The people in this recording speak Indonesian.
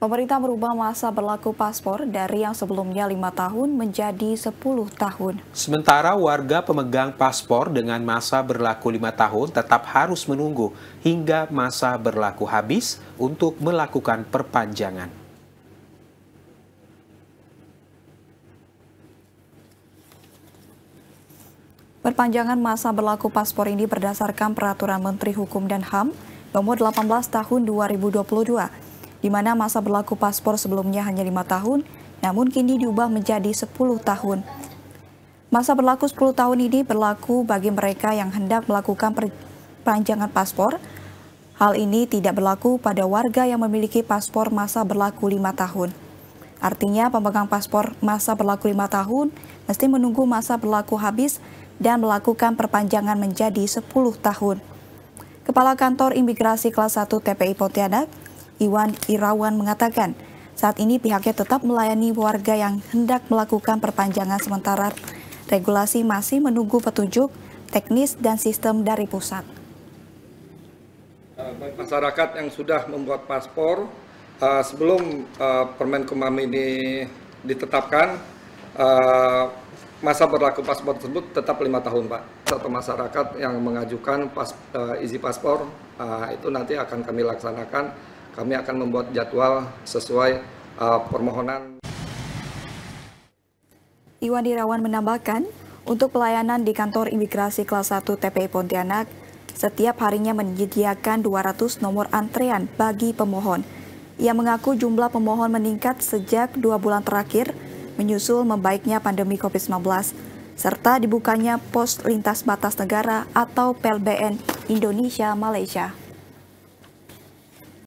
Pemerintah merubah masa berlaku paspor dari yang sebelumnya lima tahun menjadi 10 tahun. Sementara warga pemegang paspor dengan masa berlaku lima tahun tetap harus menunggu hingga masa berlaku habis untuk melakukan perpanjangan. Perpanjangan masa berlaku paspor ini berdasarkan Peraturan Menteri Hukum dan HAM Nomor 18 Tahun 2022 di mana masa berlaku paspor sebelumnya hanya lima tahun, namun kini diubah menjadi 10 tahun. Masa berlaku 10 tahun ini berlaku bagi mereka yang hendak melakukan perpanjangan paspor. Hal ini tidak berlaku pada warga yang memiliki paspor masa berlaku lima tahun. Artinya pemegang paspor masa berlaku lima tahun mesti menunggu masa berlaku habis dan melakukan perpanjangan menjadi 10 tahun. Kepala Kantor Imigrasi Kelas 1 TPI Pontianak, Iwan Irawan mengatakan, saat ini pihaknya tetap melayani warga yang hendak melakukan perpanjangan sementara. Regulasi masih menunggu petunjuk, teknis, dan sistem dari pusat. Eh, masyarakat yang sudah membuat paspor, eh, sebelum eh, Permen Kumam ini ditetapkan, masa berlaku paspor tersebut tetap lima tahun pak satu masyarakat yang mengajukan pas, izin paspor itu nanti akan kami laksanakan kami akan membuat jadwal sesuai uh, permohonan. Iwan Dirawan menambahkan, untuk pelayanan di kantor imigrasi kelas 1 TPI Pontianak, setiap harinya menyediakan 200 nomor antrean bagi pemohon. Ia mengaku jumlah pemohon meningkat sejak dua bulan terakhir, menyusul membaiknya pandemi COVID-19, serta dibukanya pos lintas batas negara atau PLBN Indonesia-Malaysia.